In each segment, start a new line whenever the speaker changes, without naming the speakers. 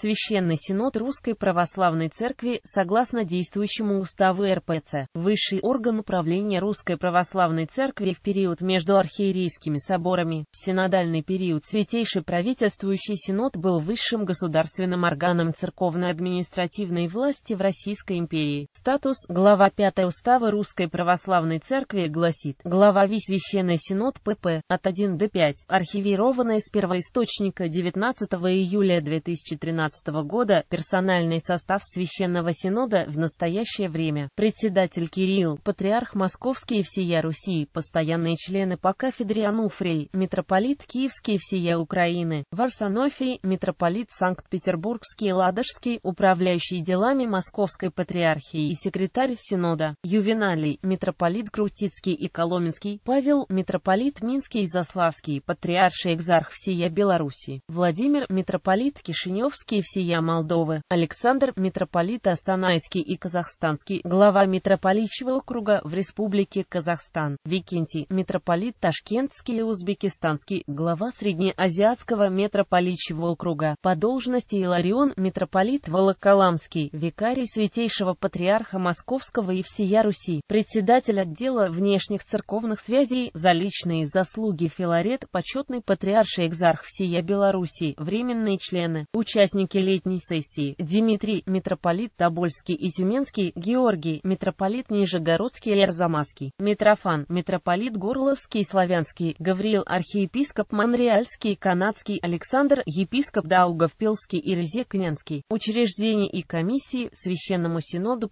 Священный Синод Русской Православной Церкви, согласно действующему уставу РПЦ, высший орган управления Русской Православной Церкви в период между архиерейскими соборами, в синодальный период Святейший Правительствующий Синод был высшим государственным органом церковно-административной власти в Российской империи. Статус глава 5 устава Русской Православной Церкви гласит глава Ви Священный Синод ПП от 1 до 5, архивированная с первоисточника 19 июля 2013 2017 года персональный состав Священного Синода в настоящее время. Председатель Кирилл, патриарх Московский и всея Руси, постоянные члены по кафедре Ануфрий, митрополит Киевский и всея Украины, Варсонофий, митрополит Санкт-Петербургский и Ладожский, управляющий делами Московской Патриархии и секретарь Синода, Ювеналий, митрополит Крутицкий и Коломенский, Павел, митрополит Минский и Заславский, патриарший экзарх всея Беларуси, Владимир, митрополит Кишиневский и всея Молдовы. Александр, митрополит Астанайский и Казахстанский, глава митрополитчего округа в Республике Казахстан. Викентий, митрополит Ташкентский и Узбекистанский, глава Среднеазиатского митрополитчего округа. По должности Иларион, митрополит Волоколамский, викарий Святейшего Патриарха Московского и всея Руси, председатель отдела внешних церковных связей за личные заслуги Филарет, почетный патриарший экзарх всея Белоруссии, временные члены, участники участники летней сессии Дмитрий, митрополит Тобольский и Тюменский, Георгий, митрополит Нижегородский и Арзамасский, Митрофан, митрополит Горловский, и Славянский, Гавриил, архиепископ Монреальский, Канадский, Александр, епископ Даугавпилский и Князский. Учреждения и комиссии Священному Синоду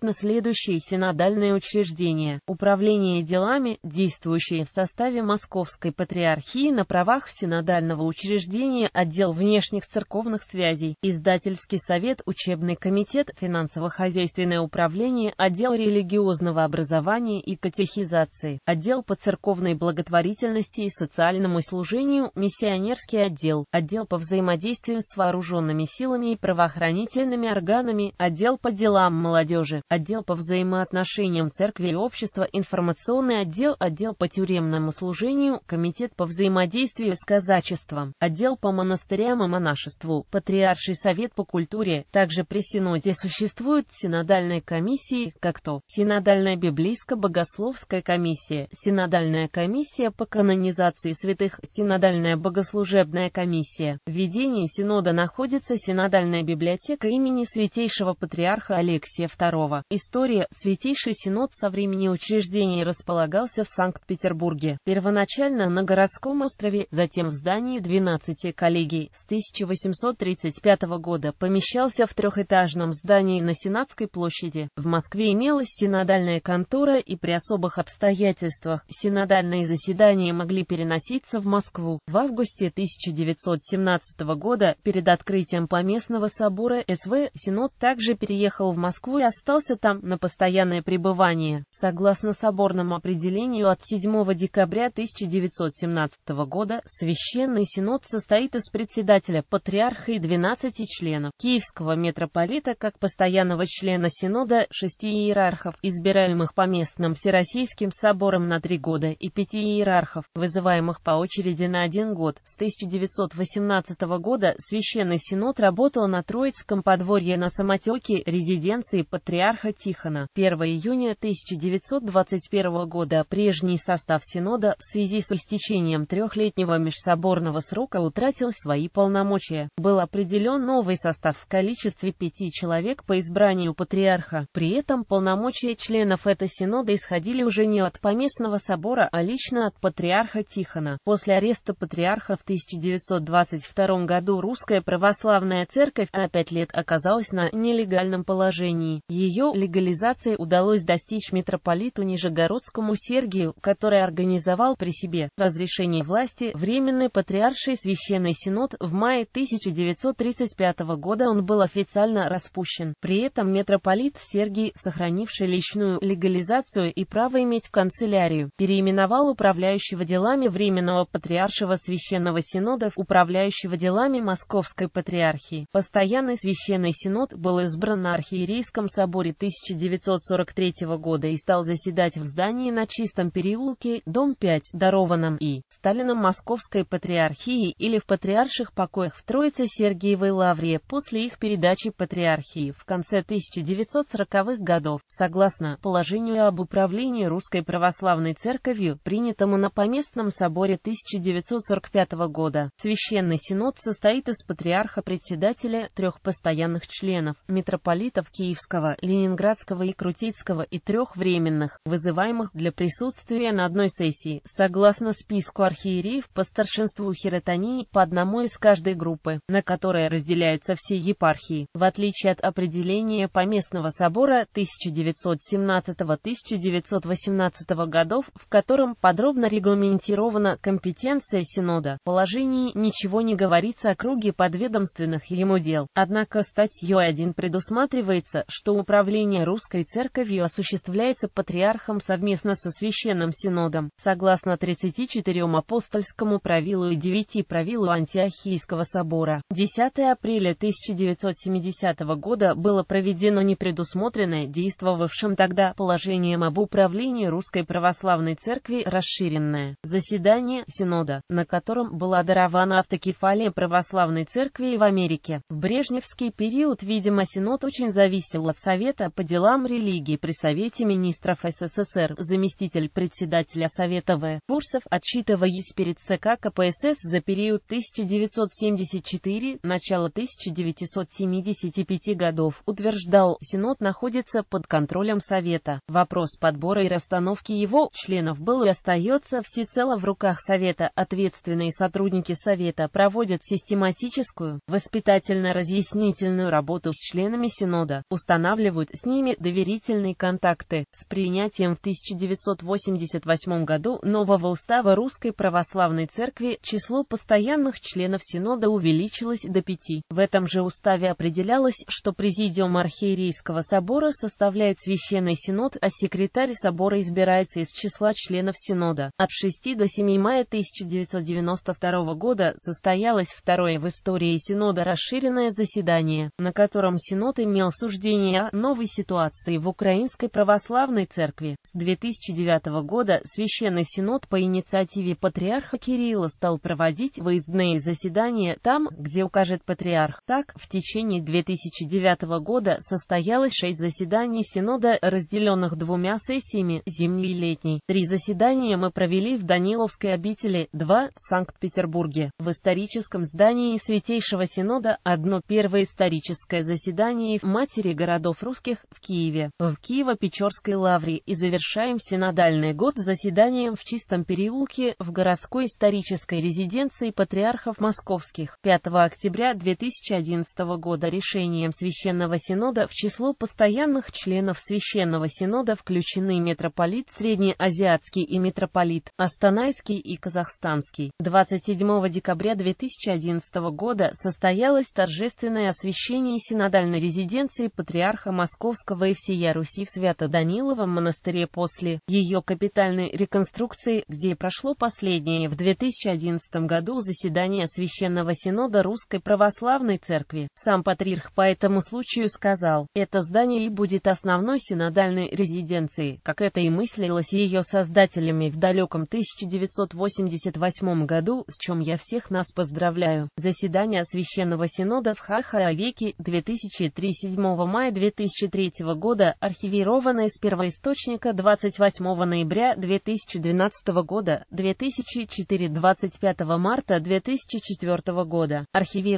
на следующие синодальные учреждения. Управление делами, действующие в составе Московской Патриархии на правах синодального учреждения отдел внешних церковных связей связей, Издательский совет, Учебный комитет, Финансово-хозяйственное управление, Отдел религиозного образования и катехизации, Отдел по церковной благотворительности и социальному служению, Миссионерский отдел, Отдел по взаимодействию с вооруженными силами и правоохранительными органами, Отдел по делам молодежи, Отдел по взаимоотношениям церкви и общества, Информационный отдел, Отдел по тюремному служению, Комитет по взаимодействию с казачеством, Отдел по монастырям и монашеству, Патриарх Патриарший Совет по культуре, также при Синоде существуют синодальные комиссии, как то Синодальная библейско-богословская комиссия, Синодальная комиссия по канонизации святых, Синодальная богослужебная комиссия. В ведении Синода находится Синодальная библиотека имени Святейшего Патриарха Алексия II. История. Святейший Синод со времени учреждения располагался в Санкт-Петербурге, первоначально на городском острове, затем в здании 12 коллегий с 1830 1935 года помещался в трехэтажном здании на Сенатской площади. В Москве имелась синодальная контора и при особых обстоятельствах синодальные заседания могли переноситься в Москву. В августе 1917 года перед открытием Поместного собора СВ Синод также переехал в Москву и остался там на постоянное пребывание. Согласно соборному определению от 7 декабря 1917 года Священный Синод состоит из председателя, патриарха и 12 12 членов Киевского митрополита как постоянного члена Синода, шести иерархов, избираемых по местным Всероссийским соборам на три года, и пяти иерархов, вызываемых по очереди на один год. С 1918 года Священный Синод работал на Троицком подворье на самотеке резиденции патриарха Тихона. 1 июня 1921 года прежний состав Синода в связи с истечением трехлетнего межсоборного срока утратил свои полномочия. Был определен определен новый состав в количестве пяти человек по избранию патриарха. При этом полномочия членов этого синода исходили уже не от поместного собора, а лично от патриарха Тихона. После ареста патриарха в 1922 году русская православная церковь на пять лет оказалась на нелегальном положении. Ее легализации удалось достичь митрополиту Нижегородскому Сергию, который организовал при себе разрешение власти временный патриарший священный синод в мае 1900 1935 года он был официально распущен. При этом митрополит Сергий, сохранивший личную легализацию и право иметь канцелярию, переименовал управляющего делами Временного Патриаршего Священного Синода в управляющего делами Московской Патриархии. Постоянный Священный Синод был избран на Архиерейском соборе 1943 года и стал заседать в здании на Чистом переулке, дом 5, дарованном и Сталином Московской Патриархии или в Патриарших покоях в Троице Сергии Аракиевой лавре после их передачи патриархии в конце 1940-х годов, согласно положению об управлении Русской Православной Церковью, принятому на Поместном соборе 1945 года. Священный Синод состоит из патриарха-председателя, трех постоянных членов, митрополитов Киевского, Ленинградского и Крутицкого и трех временных, вызываемых для присутствия на одной сессии, согласно списку архиереев по старшинству хиротонии по одному из каждой группы, на которой которое разделяют со всей епархией, в отличие от определения Поместного собора 1917-1918 годов, в котором подробно регламентирована компетенция Синода. В положении ничего не говорится о круге подведомственных ему дел, однако статьей 1 предусматривается, что управление русской церковью осуществляется патриархом совместно со Священным Синодом, согласно 34 апостольскому правилу и 9 правилу Антиохийского собора. 10 5 апреля 1970 года было проведено непредусмотренное действовавшим тогда положением об управлении Русской Православной Церкви расширенное заседание Синода, на котором была дарована автокефалия Православной Церкви в Америке. В брежневский период, видимо, Синод очень зависел от Совета по делам религии при Совете Министров СССР, заместитель председателя Совета В. Курсов, отчитываясь перед ЦК КПСС за период 1974 на начала 1975 годов, утверждал, Синод находится под контролем Совета. Вопрос подбора и расстановки его членов был и остается всецело в руках Совета. Ответственные сотрудники Совета проводят систематическую, воспитательно-разъяснительную работу с членами Синода, устанавливают с ними доверительные контакты. С принятием в 1988 году нового устава Русской Православной Церкви число постоянных членов Синода увеличилось до пяти. В этом же уставе определялось, что президиум Архиерейского собора составляет Священный Синод, а секретарь собора избирается из числа членов Синода. От 6 до 7 мая 1992 года состоялось второе в истории Синода расширенное заседание, на котором Синод имел суждение о новой ситуации в Украинской Православной Церкви. С 2009 года Священный Синод по инициативе Патриарха Кирилла стал проводить выездные заседания там, где укажет этот патриарх. Так, в течение 2009 года состоялось шесть заседаний Синода, разделенных двумя сессиями, зимней и летней. Три заседания мы провели в Даниловской обители, два – в Санкт-Петербурге. В историческом здании Святейшего Синода одно первое историческое заседание в матери городов русских в Киеве, в Киево-Печорской лавре и завершаем синодальный год заседанием в Чистом переулке в городской исторической резиденции патриархов московских 5 октября ноября 2011 года решением Священного Синода в число постоянных членов Священного Синода включены митрополит Среднеазиатский и митрополит Астанайский и Казахстанский. 27 декабря 2011 года состоялось торжественное освящение синодальной резиденции патриарха Московского и всея Руси в Свято-Даниловом монастыре после ее капитальной реконструкции, где прошло последнее в 2011 году заседание Священного Синода Русской православной церкви. Сам патриарх по этому случаю сказал, это здание и будет основной синодальной резиденцией, как это и мыслилось ее создателями в далеком 1988 году, с чем я всех нас поздравляю. Заседание Священного Синода в Хахаравеке 2003 7 мая 2003 года, архивировано из первоисточника 28 ноября 2012 года, 2004 25 марта 2004 года, архивировано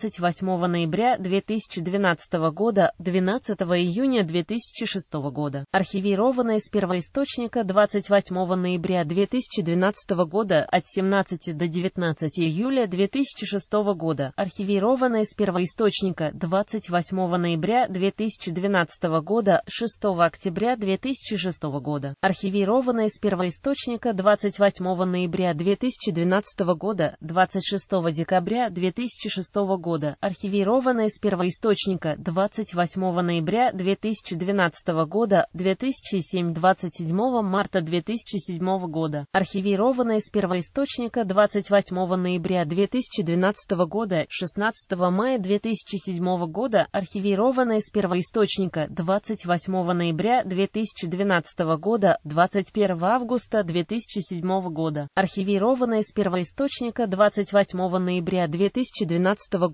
28 ноября 2012 года, 12 июня 2006 года. Архивировано из первоисточника 28 ноября 2012 года от 17 до 19 июля 2006 года. Архивировано из первоисточника 28 ноября 2012 года, 6 октября 2006 года. Архивировано из первоисточника 28 ноября 2012 года, 26 декабря 2006 года года, архивированное с первоисточника 28 ноября 2012 года, 2007 27 марта 2007 года, архивированное с первоисточника 28 ноября 2012 года, 16 мая 2007 года, архивированное с первоисточника 28 ноября 2012 года, 21 августа 2007 года, архивированное с первоисточника 28 ноября 2012 года,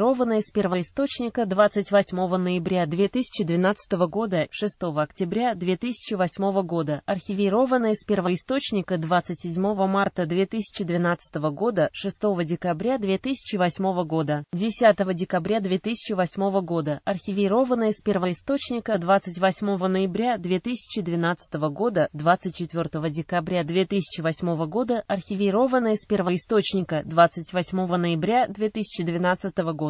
датированное с первоисточника 28 ноября 2012 года, 6 октября 2008 года, архивированное с первоисточника 27 марта 2012 года, 6 декабря 2008 года, 10 декабря 2008 года, архивированное с первоисточника 28 ноября 2012 года, 24 декабря 2008 года, архивированное с первоисточника 28 ноября 2012 года.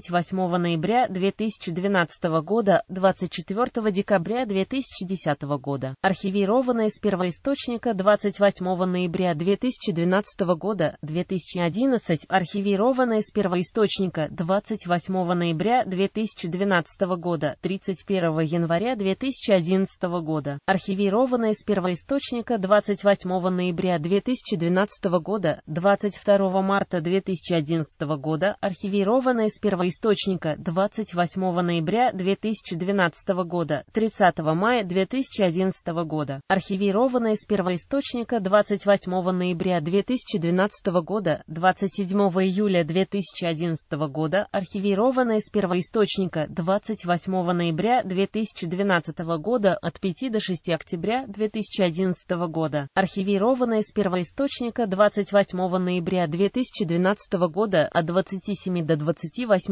28 ноября 2012 года, 24 декабря 2010 года. Архивировано из первоисточника 28 ноября 2012 года, 2011. Архивировано из первоисточника 28 ноября 2012 года, 31 января 2011 года. Архивировано из первоисточника 28 ноября 2012 года, 22 марта 2011 года. Архивировано из первоисточника источника 28 ноября 2012 года, 30 мая 2011 года, архивировано с первоисточника 28 ноября 2012 года, 27 июля 2011 года, архивировано с первоисточника 28 ноября 2012 года от 5 до 6 октября 2011 года, архивировано с первоисточника 28 ноября 2012 года от 27 до 28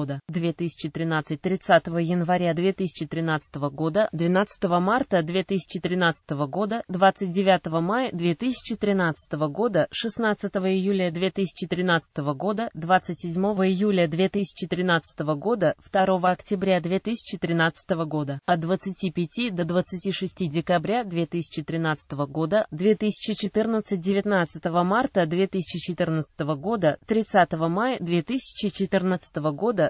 года, 2013 30 января 2013 года, 12 марта 2013 года, 29 мая 2013 года, 16 июля 2013 года, 27 июля 2013 года, 2 октября 2013 года, от 25 до 26 декабря 2013 года, 2014 19 марта 2014 года, 30 мая 2014 года,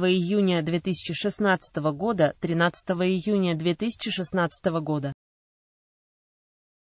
июня 2016 года, 13 июня 2016 года.